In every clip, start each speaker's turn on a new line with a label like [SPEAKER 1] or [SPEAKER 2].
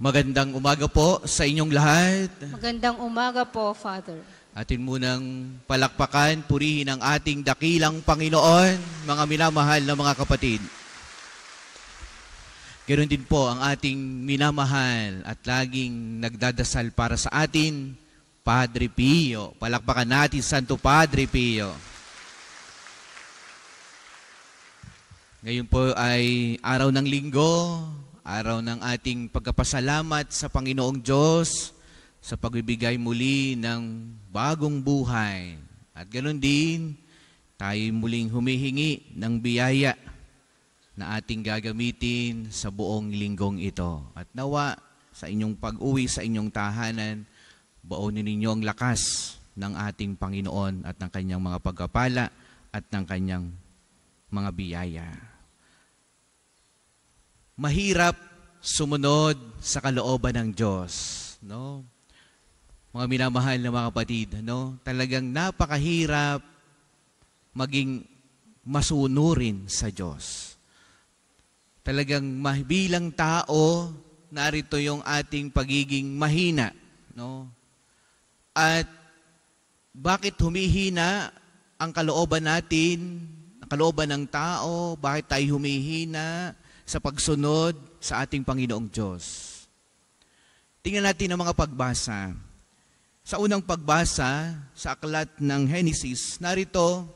[SPEAKER 1] Magandang umaga po sa inyong lahat. Magandang umaga po, Father. Atin munang palakpakan, purihin ang ating dakilang Panginoon, mga minamahal na mga kapatid. Ganoon din po ang ating minamahal at laging nagdadasal para sa atin, Padre Pio. Palakpakan natin, Santo Padre Pio. Ngayon po ay araw ng linggo, araw ng ating pagkapasalamat sa Panginoong Diyos sa pagbibigay muli ng bagong buhay. At ganoon din, tayo muling humihingi ng biyaya na ating gagamitin sa buong linggong ito. At nawa, sa inyong pag-uwi, sa inyong tahanan, baonin ninyo ang lakas ng ating Panginoon at ng kanyang mga pagkapala at ng kanyang mga biyaya mahirap sumunod sa kalooban ng Diyos, no? Mga minamahal na mga kapatid, no? Talagang napakahirap maging masunurin sa Diyos. Talagang bilang tao, narito yung ating pagiging mahina, no? At bakit humihina ang kalooban natin, ang kalooban ng tao, bakit tayo humihina, sa pagsunod sa ating Panginoong Diyos. Tingnan natin ang mga pagbasa. Sa unang pagbasa, sa aklat ng Henesis, narito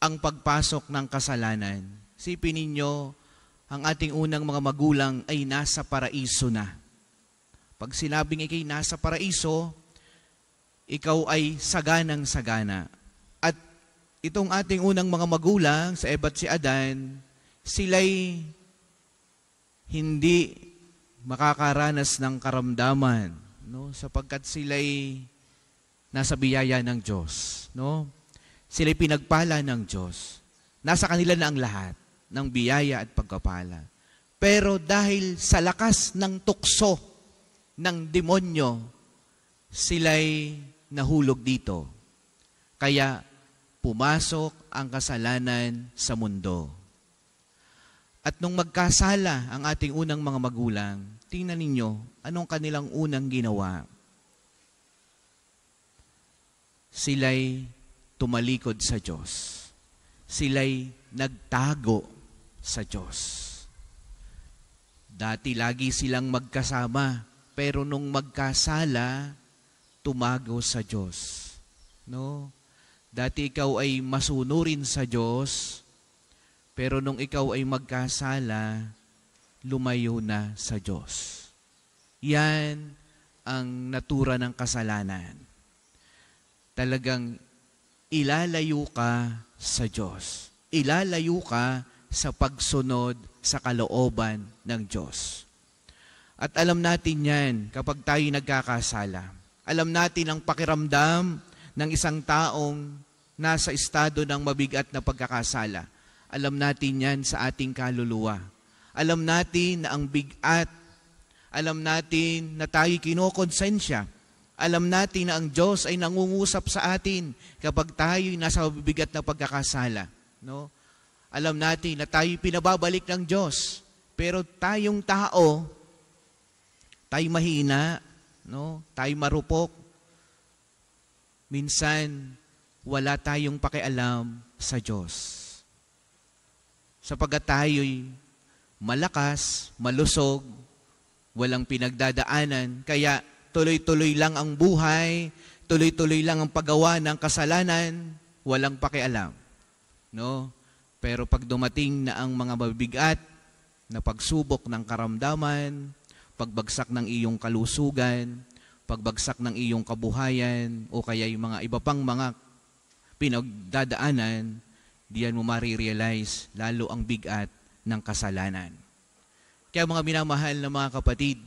[SPEAKER 1] ang pagpasok ng kasalanan. Sipin ninyo, ang ating unang mga magulang ay nasa paraiso na. Pag sinabing ikay nasa paraiso, ikaw ay saganang sagana. At itong ating unang mga magulang, sa at si Adan, sila'y hindi makakaranas ng karamdaman no sapagkat sila ay nasa biyaya ng Diyos no sila'y pinagpala ng Diyos nasa kanila na ang lahat ng biyaya at pagkapala pero dahil sa lakas ng tukso ng demonyo sila ay nahulog dito kaya pumasok ang kasalanan sa mundo at nung magkasala ang ating unang mga magulang, tingnan ninyo anong kanilang unang ginawa. Sila'y tumalikod sa Diyos. Sila'y nagtago sa Diyos. Dati lagi silang magkasama, pero nung magkasala, tumago sa Diyos. No? Dati ikaw ay masunurin sa Diyos, pero nung ikaw ay magkasala, lumayo na sa Diyos. Yan ang natura ng kasalanan. Talagang ilalayo ka sa Diyos. Ilalayo ka sa pagsunod sa kalooban ng Diyos. At alam natin yan kapag tayo nagkakasala. Alam natin ang pakiramdam ng isang taong nasa estado ng mabigat na pagkakasala alam natin yan sa ating kaluluwa. Alam natin na ang bigat, alam natin na tayo kinokonsensya, alam natin na ang Diyos ay nangungusap sa atin kapag tayo'y nasa bigat na pagkakasala. No? Alam natin na tayo pinababalik ng Diyos, pero tayong tao, tayo mahina, no? tayo marupok, minsan wala tayong pakialam sa Diyos. Sapagat tayo'y malakas, malusog, walang pinagdadaanan, kaya tuloy-tuloy lang ang buhay, tuloy-tuloy lang ang paggawa ng kasalanan, walang pakialam. No? Pero pag dumating na ang mga mabibigat na pagsubok ng karamdaman, pagbagsak ng iyong kalusugan, pagbagsak ng iyong kabuhayan, o kaya yung mga iba pang mga pinagdadaanan, diyan mo marirealize lalo ang bigat ng kasalanan. Kaya mga minamahal na mga kapatid,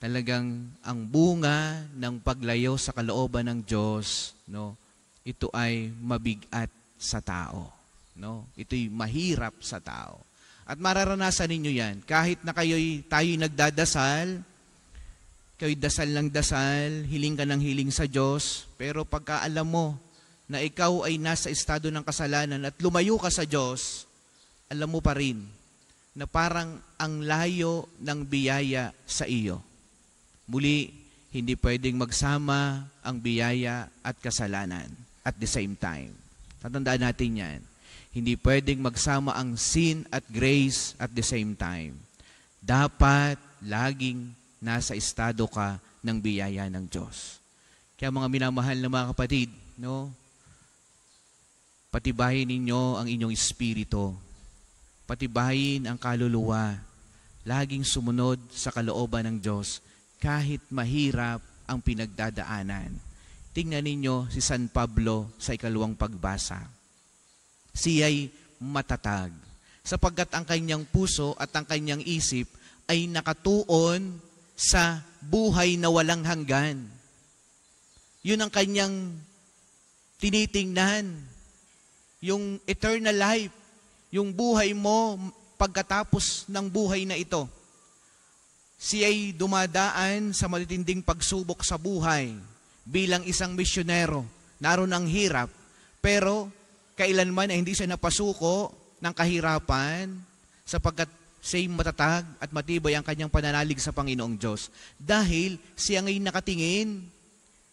[SPEAKER 1] talagang ang bunga ng paglayo sa kalooban ng Diyos, no, ito ay mabigat sa tao. No? Ito'y mahirap sa tao. At mararanasan ninyo yan. Kahit na kayo'y, tayo'y nagdadasal, kayo'y dasal ng dasal, hiling ka ng hiling sa Diyos, pero pagka alam mo na ikaw ay nasa estado ng kasalanan at lumayo ka sa Diyos, alam mo pa rin na parang ang layo ng biyaya sa iyo. Muli, hindi pwedeng magsama ang biyaya at kasalanan at the same time. Tatandaan natin yan. Hindi pwedeng magsama ang sin at grace at the same time. Dapat laging nasa estado ka ng biyaya ng Diyos. Kaya mga minamahal na mga kapatid, no? Patibayin ninyo ang inyong espiritu. Patibayin ang kaluluwa. Laging sumunod sa kalooban ng Diyos kahit mahirap ang pinagdadaanan. Tingnan ninyo si San Pablo sa ikalawang pagbasa. Siya'y matatag sapagkat ang kanyang puso at ang kanyang isip ay nakatuon sa buhay na walang hanggan. Yun ang kanyang tinitingnan yung eternal life, yung buhay mo pagkatapos ng buhay na ito. Siya'y dumadaan sa matitinding pagsubok sa buhay bilang isang misyonero. Naroon ang hirap, pero kailanman ay hindi siya napasuko ng kahirapan sapagkat siya'y matatag at matibay ang kanyang pananalig sa Panginoong Diyos. Dahil siya ngayon nakatingin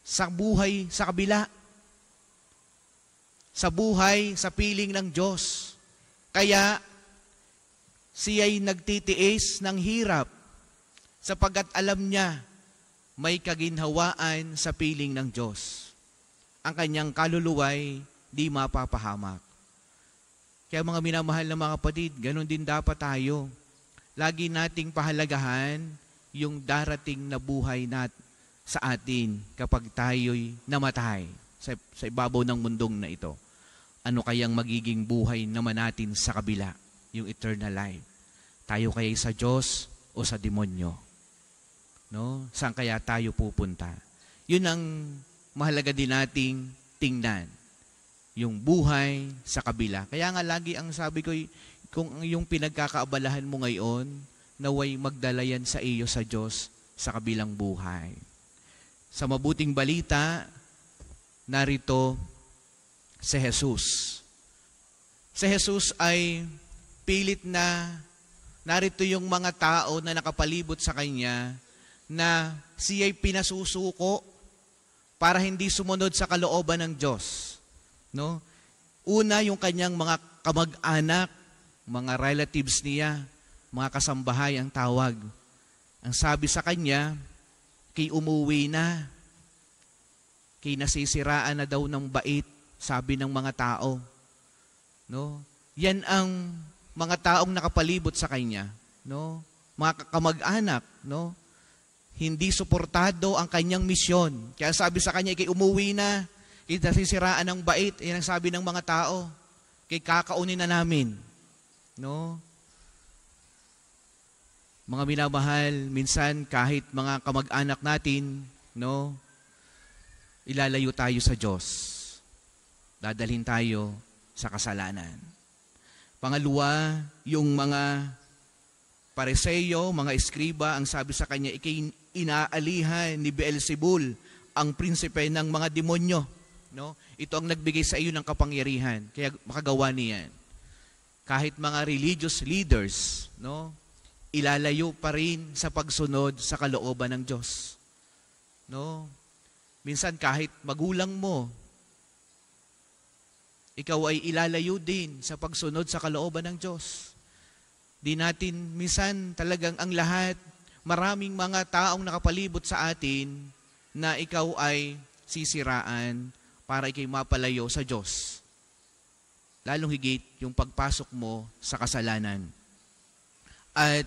[SPEAKER 1] sa buhay sa kabila sa buhay, sa piling ng Diyos. Kaya siya'y nagtitiis ng hirap sapagkat alam niya may kaginhawaan sa piling ng Diyos. Ang kanyang kaluluway di mapapahamak. Kaya mga minamahal na mga kapatid, ganun din dapat tayo. Lagi nating pahalagahan yung darating na buhay nat sa atin kapag tayo'y namatay sa, sa ibabaw ng mundong na ito. Ano kayang magiging buhay naman natin sa kabila, yung eternal life? Tayo kaya sa Diyos o sa demonyo? No? Saan kaya tayo pupunta? Yun ang mahalaga din nating tingnan. Yung buhay sa kabila. Kaya nga lagi ang sabi ko, kung yung pinagkakaabalahan mo ngayon, naway magdala yan sa iyo sa Diyos sa kabilang buhay. Sa mabuting balita, narito si Jesus. Si Jesus ay pilit na narito yung mga tao na nakapalibot sa kanya na siya'y pinasusuko para hindi sumunod sa kalooban ng Diyos. No? Una, yung kanyang mga kamag-anak, mga relatives niya, mga kasambahay ang tawag. Ang sabi sa kanya, kay umuwi na, kay nasisiraan na daw ng bait, sabi ng mga tao. No? Yan ang mga taong nakapalibot sa kanya, no? Mga kamag-anak, no? Hindi suportado ang kanyang misyon. Kaya sabi sa kanya, kay umuwi na, kay nasisiraan ng bait, yan ang sabi ng mga tao. Kay kakaunin na namin, no? Mga minamahal, minsan kahit mga kamag-anak natin, no? ilalayo tayo sa Diyos. Dadalhin tayo sa kasalanan. Pangalawa, yung mga pareseyo, mga eskriba, ang sabi sa kanya, ikin inaalihan ni Beelzebul, ang prinsipe ng mga demonyo. No? Ito ang nagbigay sa iyo ng kapangyarihan. Kaya makagawa niyan. Kahit mga religious leaders, no? ilalayo pa rin sa pagsunod sa kalooban ng Diyos. No? Minsan kahit magulang mo, ikaw ay ilalayo din sa pagsunod sa kalooban ng Diyos. Di natin minsan talagang ang lahat, maraming mga taong nakapalibot sa atin na ikaw ay sisiraan para ikay mapalayo sa Diyos. Lalong higit yung pagpasok mo sa kasalanan. At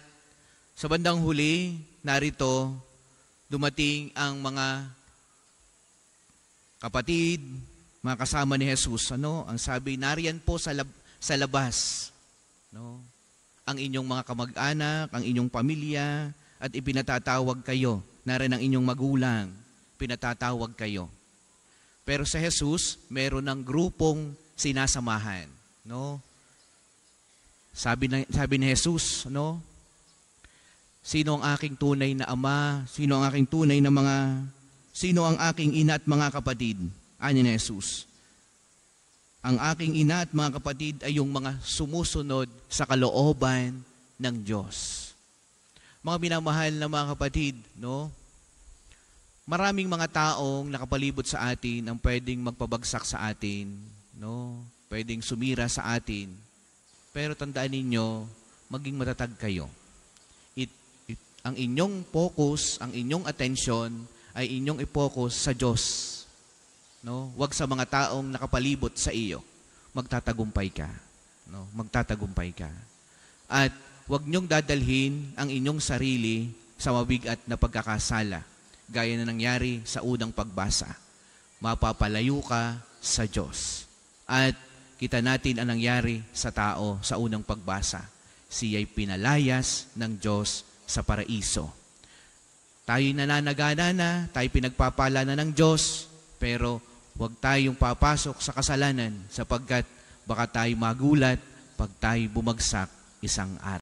[SPEAKER 1] sa bandang huli, narito dumating ang mga kapatid, mga kasama ni Jesus, ano, ang sabi, nariyan po sa, lab- sa labas, no? ang inyong mga kamag-anak, ang inyong pamilya, at ipinatatawag kayo. Narin ang inyong magulang, pinatatawag kayo. Pero sa Jesus, meron ng grupong sinasamahan, no? Sabi na, sabi ni Jesus, no? Sino ang aking tunay na ama? Sino ang aking tunay na mga Sino ang aking ina at mga kapatid? Ani ni Jesus. Ang aking ina at mga kapatid ay yung mga sumusunod sa kalooban ng Diyos. Mga minamahal na mga kapatid, no? Maraming mga taong nakapalibot sa atin ang pwedeng magpabagsak sa atin, no? Pwedeng sumira sa atin. Pero tandaan ninyo, maging matatag kayo. It, it, ang inyong focus, ang inyong attention ay inyong ipokus sa Diyos. No? Huwag sa mga taong nakapalibot sa iyo. Magtatagumpay ka. No? Magtatagumpay ka. At huwag niyong dadalhin ang inyong sarili sa mabigat na pagkakasala gaya na nangyari sa unang pagbasa. Mapapalayo ka sa Diyos. At kita natin ang nangyari sa tao sa unang pagbasa. Siya'y pinalayas ng Diyos sa paraiso. Tayo nananagana na, tayo pinagpapala na ng Diyos, pero huwag tayong papasok sa kasalanan sapagkat baka tayo magulat pag tayo bumagsak isang araw.